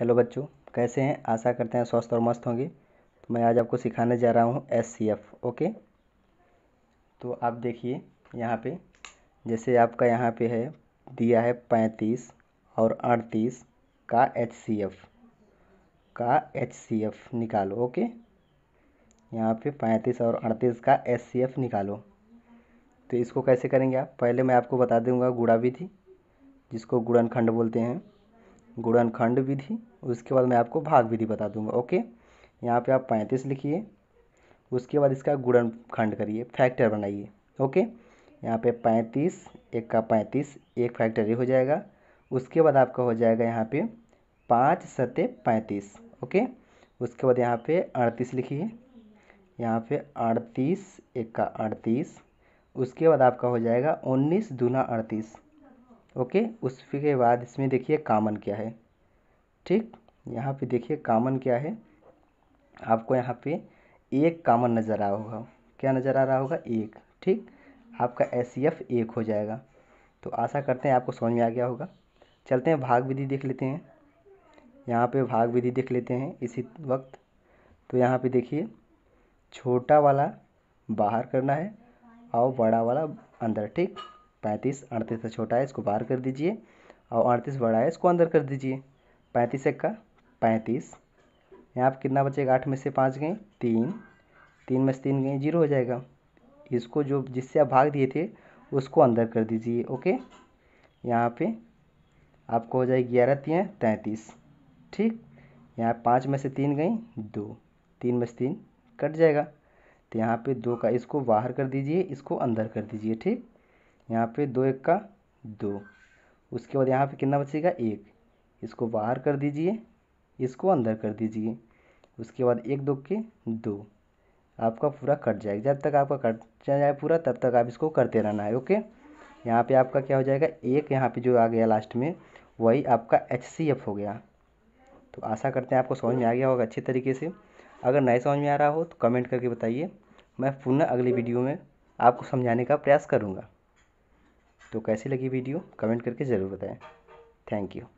hello बच्चों कैसे हैं आशा करते हैं स्वस्थ और मस्त होंगे तो मैं आज आपको सिखाने जा रहा हूँ एस सी एफ ओके तो आप देखिए यहाँ पे जैसे आपका यहाँ पे है दिया है पैंतीस और अड़तीस का एच सी एफ का एच सी एफ निकालो ओके यहाँ पे पैंतीस और अड़तीस का एच सी एफ निकालो तो इसको कैसे करेंगे आप पहले मैं आपको बता दूँगा गुड़ा विधि जिसको गुड़नखंड बोलते हैं गुड़नखंड विधि उसके बाद मैं आपको भाग विधि बता दूंगा ओके यहाँ पे आप पैंतीस लिखिए उसके बाद इसका गुणन खंड करिए फैक्टर बनाइए ओके यहाँ पे पैंतीस एक का पैंतीस एक फैक्टर हो जाएगा उसके बाद आपका हो जाएगा यहाँ पे पाँच सत्य पैंतीस ओके उसके बाद यहाँ पे अड़तीस लिखिए यहाँ पे अड़तीस एक का अड़तीस उसके बाद आपका हो जाएगा उन्नीस दूना अड़तीस ओके उसके बाद इसमें देखिए कामन क्या है ठीक यहाँ पे देखिए कामन क्या है आपको यहाँ पे एक कामन नज़र आ होगा क्या नज़र आ रहा होगा एक ठीक आपका एस एक हो जाएगा तो आशा करते हैं आपको समझ में आ गया होगा चलते हैं भाग विधि देख लेते हैं यहाँ पे भाग विधि देख लेते हैं इसी वक्त तो यहाँ पे देखिए छोटा वाला बाहर करना है और बड़ा वाला अंदर ठीक पैंतीस अड़तीस से छोटा है इसको बाहर कर दीजिए और अड़तीस बड़ा है इसको अंदर कर दीजिए पैंतीस एक का पैंतीस यहाँ पर कितना बचेगा आठ में से पाँच गए तीन तीन में से तीन गए जीरो हो जाएगा इसको जो जिससे आप भाग दिए थे उसको अंदर कर दीजिए ओके यहाँ पे आपको हो जाएगी ग्यारह तीन तैंतीस ठीक यहाँ पाँच में से तीन गई दो तीन में से तीन कट जाएगा तो यहाँ पे दो का इसको बाहर कर दीजिए इसको अंदर कर दीजिए ठीक यहाँ पे दो एक का दो उसके बाद यहाँ पे कितना बचेगा एक इसको बाहर कर दीजिए इसको अंदर कर दीजिए उसके बाद एक दो के दो आपका पूरा कट जाएगा जब तक आपका कट जाए पूरा तब तक आप इसको करते रहना है ओके यहाँ पे आपका क्या हो जाएगा एक यहाँ पे जो आ गया लास्ट में वही आपका एच सी एफ हो गया तो आशा करते हैं आपको समझ में आ गया होगा अच्छे तरीके से अगर नहीं समझ में आ रहा हो तो कमेंट करके बताइए मैं पुनः अगली वीडियो में आपको समझाने का प्रयास करूँगा तो कैसी लगी वीडियो कमेंट करके ज़रूर बताएँ थैंक यू